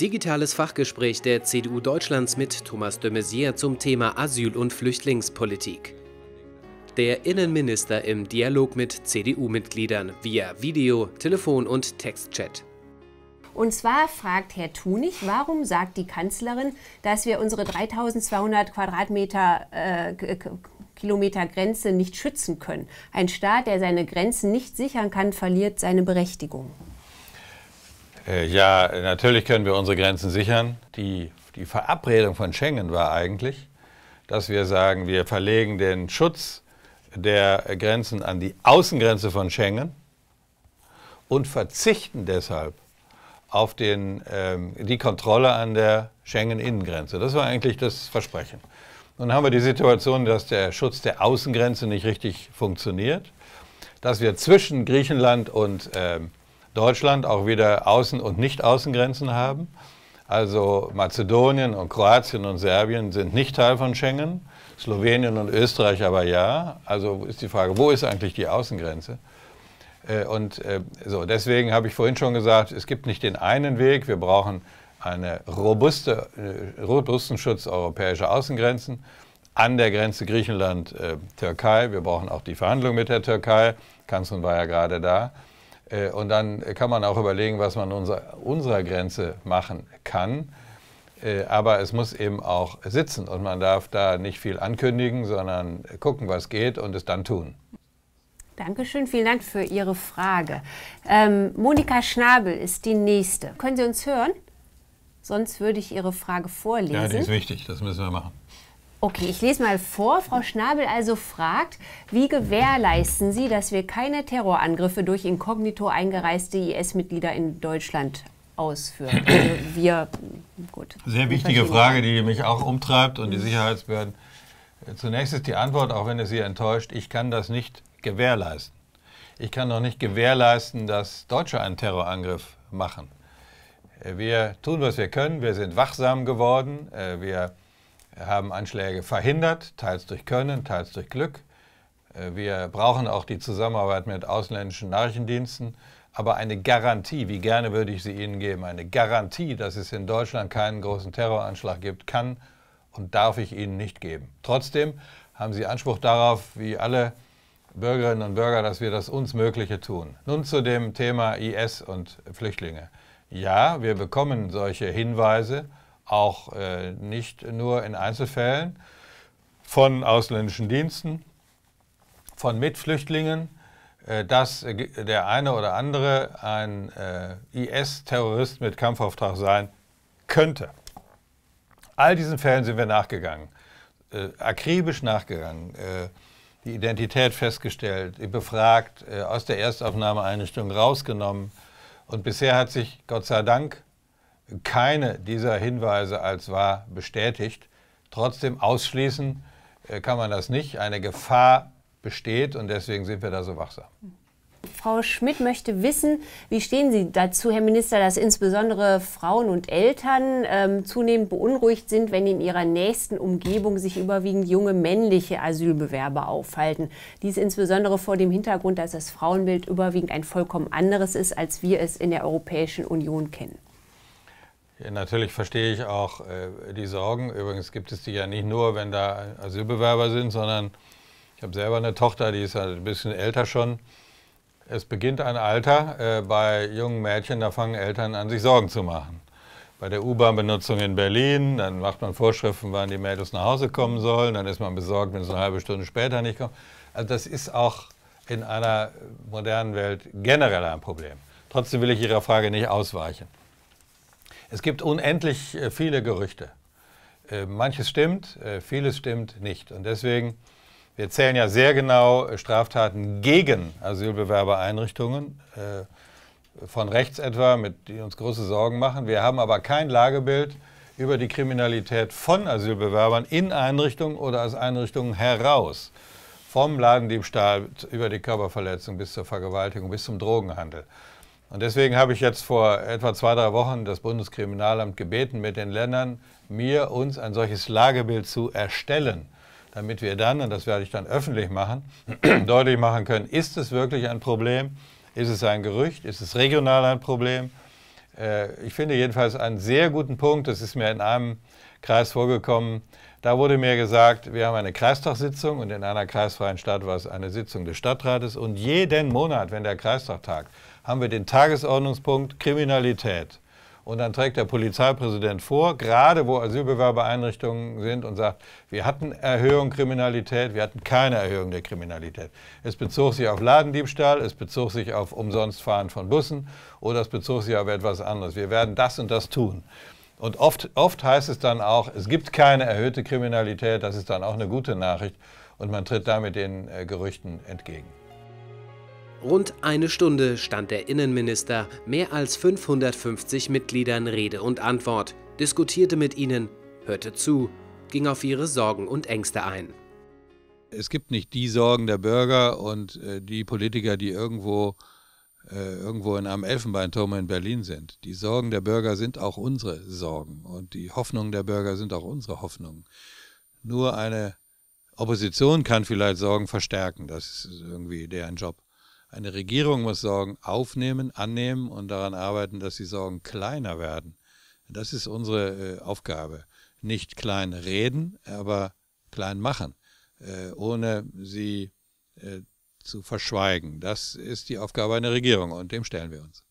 Digitales Fachgespräch der CDU Deutschlands mit Thomas de Maizière zum Thema Asyl- und Flüchtlingspolitik. Der Innenminister im Dialog mit CDU-Mitgliedern via Video, Telefon und Textchat. Und zwar fragt Herr Tunig, warum sagt die Kanzlerin, dass wir unsere 3200 Quadratmeter äh, Kilometer Grenze nicht schützen können? Ein Staat, der seine Grenzen nicht sichern kann, verliert seine Berechtigung. Äh, ja, natürlich können wir unsere Grenzen sichern. Die, die Verabredung von Schengen war eigentlich, dass wir sagen, wir verlegen den Schutz der Grenzen an die Außengrenze von Schengen und verzichten deshalb auf den, ähm, die Kontrolle an der Schengen-Innengrenze. Das war eigentlich das Versprechen. Nun haben wir die Situation, dass der Schutz der Außengrenze nicht richtig funktioniert, dass wir zwischen Griechenland und ähm, Deutschland auch wieder Außen- und Nicht-Außengrenzen haben. Also Mazedonien und Kroatien und Serbien sind nicht Teil von Schengen, Slowenien und Österreich aber ja. Also ist die Frage, wo ist eigentlich die Außengrenze? Äh, und äh, so, deswegen habe ich vorhin schon gesagt, es gibt nicht den einen Weg. Wir brauchen einen robuste, äh, robusten Schutz europäischer Außengrenzen an der Grenze Griechenland-Türkei. Wir brauchen auch die Verhandlungen mit der Türkei. Kanzlerin war ja gerade da. Äh, und dann kann man auch überlegen, was man unser, unserer Grenze machen kann. Äh, aber es muss eben auch sitzen und man darf da nicht viel ankündigen, sondern gucken, was geht und es dann tun. Dankeschön, vielen Dank für Ihre Frage. Ähm, Monika Schnabel ist die nächste. Können Sie uns hören? Sonst würde ich Ihre Frage vorlesen. Ja, die ist wichtig, das müssen wir machen. Okay, ich lese mal vor. Frau Schnabel also fragt, wie gewährleisten Sie, dass wir keine Terrorangriffe durch inkognito eingereiste IS-Mitglieder in Deutschland ausführen? Also wir, gut. Sehr wichtige Frage, die mich auch umtreibt und die Sicherheitsbehörden. Zunächst ist die Antwort, auch wenn es Sie enttäuscht, ich kann das nicht gewährleisten. Ich kann noch nicht gewährleisten, dass Deutsche einen Terrorangriff machen. Äh, wir tun, was wir können. Wir sind wachsam geworden. Äh, wir haben Anschläge verhindert, teils durch Können, teils durch Glück. Äh, wir brauchen auch die Zusammenarbeit mit ausländischen Nachrichtendiensten. Aber eine Garantie, wie gerne würde ich sie Ihnen geben, eine Garantie, dass es in Deutschland keinen großen Terroranschlag gibt, kann und darf ich Ihnen nicht geben. Trotzdem haben Sie Anspruch darauf, wie alle Bürgerinnen und Bürger, dass wir das uns Mögliche tun. Nun zu dem Thema IS und Flüchtlinge. Ja, wir bekommen solche Hinweise auch äh, nicht nur in Einzelfällen, von ausländischen Diensten, von Mitflüchtlingen, äh, dass der eine oder andere ein äh, IS-Terrorist mit Kampfauftrag sein könnte. All diesen Fällen sind wir nachgegangen, äh, akribisch nachgegangen äh, die Identität festgestellt, befragt, aus der Erstaufnahmeeinrichtung rausgenommen. Und bisher hat sich Gott sei Dank keine dieser Hinweise als wahr bestätigt. Trotzdem ausschließen äh, kann man das nicht. Eine Gefahr besteht und deswegen sind wir da so wachsam. Frau Schmidt möchte wissen, wie stehen Sie dazu, Herr Minister, dass insbesondere Frauen und Eltern ähm, zunehmend beunruhigt sind, wenn in ihrer nächsten Umgebung sich überwiegend junge männliche Asylbewerber aufhalten. Dies insbesondere vor dem Hintergrund, dass das Frauenbild überwiegend ein vollkommen anderes ist, als wir es in der Europäischen Union kennen. Ja, natürlich verstehe ich auch äh, die Sorgen. Übrigens gibt es die ja nicht nur, wenn da Asylbewerber sind, sondern ich habe selber eine Tochter, die ist halt ein bisschen älter schon. Es beginnt ein Alter äh, bei jungen Mädchen, da fangen Eltern an, sich Sorgen zu machen. Bei der U-Bahn-Benutzung in Berlin, dann macht man Vorschriften, wann die Mädels nach Hause kommen sollen, dann ist man besorgt, wenn sie eine halbe Stunde später nicht kommen. Also das ist auch in einer modernen Welt generell ein Problem. Trotzdem will ich Ihrer Frage nicht ausweichen. Es gibt unendlich äh, viele Gerüchte. Äh, manches stimmt, äh, vieles stimmt nicht. Und deswegen, wir zählen ja sehr genau Straftaten gegen Asylbewerbereinrichtungen, von rechts etwa, mit, die uns große Sorgen machen. Wir haben aber kein Lagebild über die Kriminalität von Asylbewerbern in Einrichtungen oder aus Einrichtungen heraus. Vom Ladendiebstahl über die Körperverletzung bis zur Vergewaltigung, bis zum Drogenhandel. Und deswegen habe ich jetzt vor etwa zwei, drei Wochen das Bundeskriminalamt gebeten, mit den Ländern mir, uns ein solches Lagebild zu erstellen, damit wir dann, und das werde ich dann öffentlich machen, deutlich machen können, ist es wirklich ein Problem, ist es ein Gerücht, ist es regional ein Problem. Äh, ich finde jedenfalls einen sehr guten Punkt, das ist mir in einem Kreis vorgekommen. Da wurde mir gesagt, wir haben eine Kreistagssitzung und in einer kreisfreien Stadt war es eine Sitzung des Stadtrates und jeden Monat, wenn der Kreistag tagt, haben wir den Tagesordnungspunkt Kriminalität. Und dann trägt der Polizeipräsident vor, gerade wo Asylbewerbereinrichtungen sind und sagt, wir hatten Erhöhung Kriminalität, wir hatten keine Erhöhung der Kriminalität. Es bezog sich auf Ladendiebstahl, es bezog sich auf Umsonstfahren von Bussen oder es bezog sich auf etwas anderes. Wir werden das und das tun. Und oft, oft heißt es dann auch, es gibt keine erhöhte Kriminalität, das ist dann auch eine gute Nachricht und man tritt damit den äh, Gerüchten entgegen. Rund eine Stunde stand der Innenminister mehr als 550 Mitgliedern Rede und Antwort, diskutierte mit ihnen, hörte zu, ging auf ihre Sorgen und Ängste ein. Es gibt nicht die Sorgen der Bürger und äh, die Politiker, die irgendwo äh, irgendwo in einem Elfenbeinturm in Berlin sind. Die Sorgen der Bürger sind auch unsere Sorgen und die Hoffnungen der Bürger sind auch unsere Hoffnungen. Nur eine Opposition kann vielleicht Sorgen verstärken, das ist irgendwie deren Job. Eine Regierung muss Sorgen aufnehmen, annehmen und daran arbeiten, dass die Sorgen kleiner werden. Das ist unsere äh, Aufgabe. Nicht klein reden, aber klein machen, äh, ohne sie äh, zu verschweigen. Das ist die Aufgabe einer Regierung und dem stellen wir uns.